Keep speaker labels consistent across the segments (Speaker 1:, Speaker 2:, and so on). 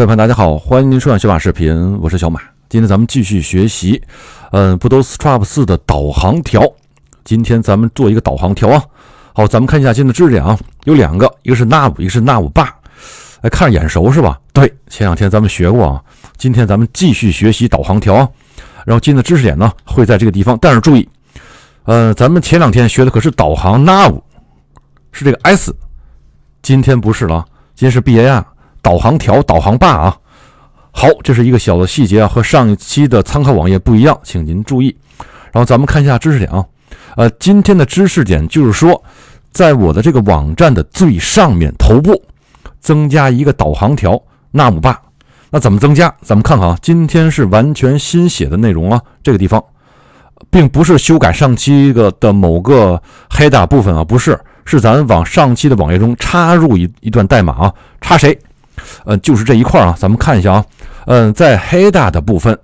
Speaker 1: 各位朋友，大家好，欢迎您收看小马视频，我是小马。今天咱们继续学习，嗯，不都 strap 四的导航条。今天咱们做一个导航条啊。好，咱们看一下新的知识点啊，有两个，一个是 nav，一个是 nav bar。哎，看着眼熟是吧？对，前两天咱们学过啊。今天咱们继续学习导航条啊。然后新的知识点呢，会在这个地方。但是注意，呃，咱们前两天学的可是导航 nav，是这个 s，今天不是了，今天是 bar。导航条、导航 b 啊，好，这是一个小的细节啊，和上一期的参考网页不一样，请您注意。然后咱们看一下知识点啊，呃，今天的知识点就是说，在我的这个网站的最上面头部增加一个导航条，纳姆 b 那怎么增加？咱们看看啊，今天是完全新写的内容啊，这个地方并不是修改上期个的某个黑大部分啊，不是，是咱往上期的网页中插入一一段代码啊，插谁？呃，就是这一块啊，咱们看一下啊，嗯，在黑大的部分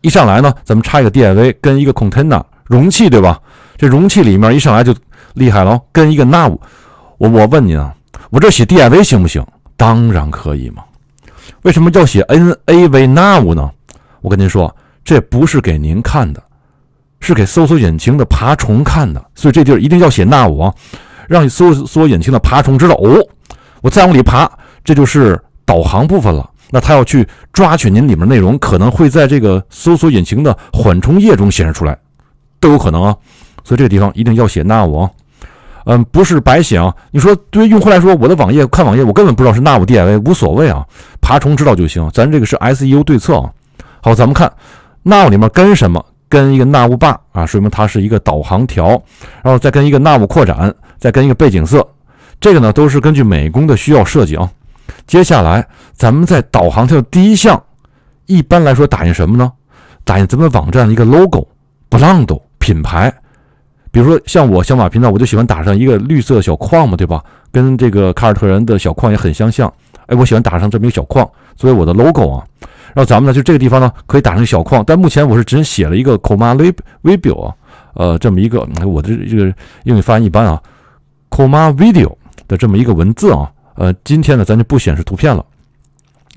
Speaker 1: 一上来呢，咱们插一个 D I V 跟一个 container 容器，对吧？这容器里面一上来就厉害了，跟一个 nav，我我问你啊，我这写 D I V 行不行？当然可以嘛。为什么叫写 N A V nav 呢？我跟您说，这不是给您看的，是给搜索引擎的爬虫看的，所以这地儿一定要写 nav，啊，让搜索引擎的爬虫知道哦，我再往里爬，这就是。导航部分了，那他要去抓取您里面内容，可能会在这个搜索引擎的缓冲页中显示出来，都有可能啊。所以这个地方一定要写 nav 啊。嗯，不是白写啊。你说对于用户来说，我的网页看网页，我根本不知道是 v 吾 DIV，无所谓啊，爬虫知道就行。咱这个是 SEO 对策啊。好，咱们看那里面跟什么？跟一个纳吾霸啊，说明它是一个导航条，然后再跟一个纳吾扩展，再跟一个背景色，这个呢都是根据美工的需要设计啊。接下来，咱们在导航的第一项，一般来说打印什么呢？打印咱们网站的一个 l o g o b l o n d 品牌。比如说像我小马频道，我就喜欢打上一个绿色小框嘛，对吧？跟这个凯尔特人的小框也很相像。哎，我喜欢打上这么个小框作为我的 logo 啊。然后咱们呢，就这个地方呢，可以打上小框。但目前我是只写了一个 c o m a video 啊，呃，这么一个我的这个英语发音一般啊，comma video 的这么一个文字啊。呃，今天呢，咱就不显示图片了。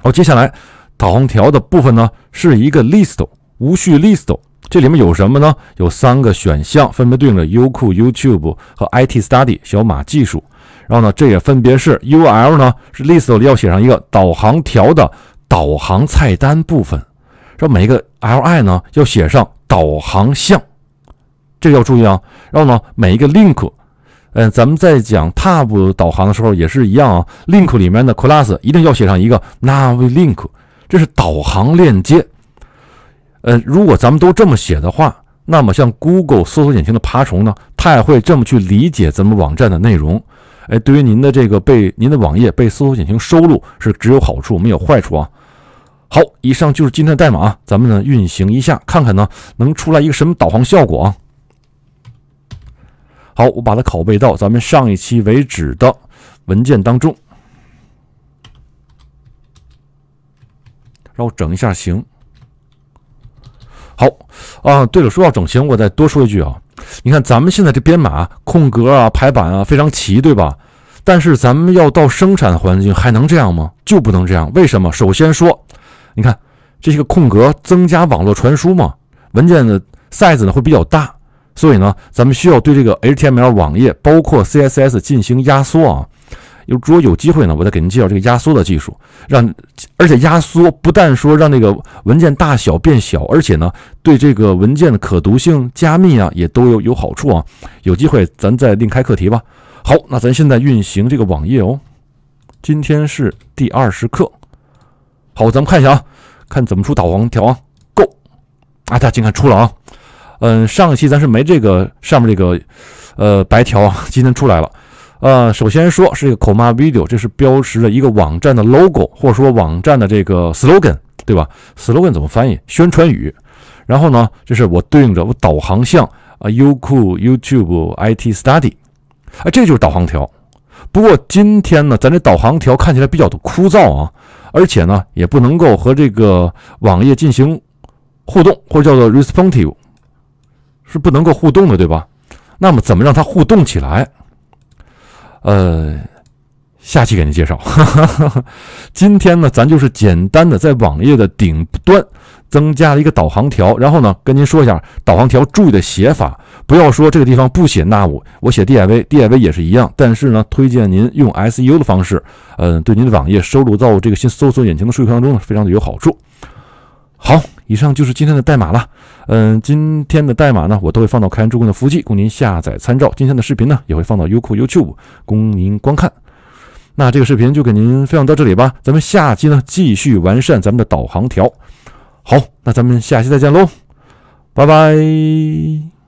Speaker 1: 好，接下来导航条的部分呢，是一个 list 无序 list，这里面有什么呢？有三个选项，分别对应着优酷、YouTube 和 IT Study 小马技术。然后呢，这也分别是 ul 呢是 list 里要写上一个导航条的导航菜单部分。说每一个 li 呢要写上导航项，这个要注意啊。然后呢，每一个 link。嗯，咱们在讲 tab 导航的时候也是一样啊，link 里面的 class 一定要写上一个 nav link，这是导航链接。呃，如果咱们都这么写的话，那么像 Google 搜索引擎的爬虫呢，它也会这么去理解咱们网站的内容。哎，对于您的这个被您的网页被搜索引擎收录是只有好处没有坏处啊。好，以上就是今天的代码，啊，咱们呢运行一下，看看呢能出来一个什么导航效果啊。好，我把它拷贝到咱们上一期为止的文件当中，让我整一下形。好啊，对了，说到整形，我再多说一句啊。你看，咱们现在这编码、空格啊、排版啊，非常齐，对吧？但是咱们要到生产环境还能这样吗？就不能这样。为什么？首先说，你看这些个空格，增加网络传输嘛，文件的 size 呢会比较大。所以呢，咱们需要对这个 HTML 网页包括 CSS 进行压缩啊。有如果有机会呢，我再给您介绍这个压缩的技术。让而且压缩不但说让那个文件大小变小，而且呢，对这个文件的可读性、加密啊，也都有有好处啊。有机会咱再另开课题吧。好，那咱现在运行这个网页哦。今天是第二十课。好，咱们看一下啊，看怎么出导航条啊。Go，啊，大家请看出了啊。嗯，上一期咱是没这个上面这个，呃，白条，啊，今天出来了。呃，首先说是一个 Coma Video，这是标识的一个网站的 logo，或者说网站的这个 slogan，对吧？slogan 怎么翻译？宣传语。然后呢，这是我对应着我导航项啊，优酷、YouTube、IT Study，哎，这就是导航条。不过今天呢，咱这导航条看起来比较的枯燥啊，而且呢，也不能够和这个网页进行互动，或者叫做 responsive。是不能够互动的，对吧？那么怎么让它互动起来？呃，下期给您介绍。今天呢，咱就是简单的在网页的顶端增加了一个导航条，然后呢，跟您说一下导航条注意的写法，不要说这个地方不写那五，我写 D I V，D I V 也是一样，但是呢，推荐您用 S E O 的方式，嗯，对您的网页收录到这个新搜索引擎的数据库当中呢，非常的有好处。以上就是今天的代码了，嗯，今天的代码呢，我都会放到开源助攻的服务器供您下载参照。今天的视频呢，也会放到优酷、YouTube 供您观看。那这个视频就给您分享到这里吧，咱们下期呢继续完善咱们的导航条。好，那咱们下期再见喽，拜拜。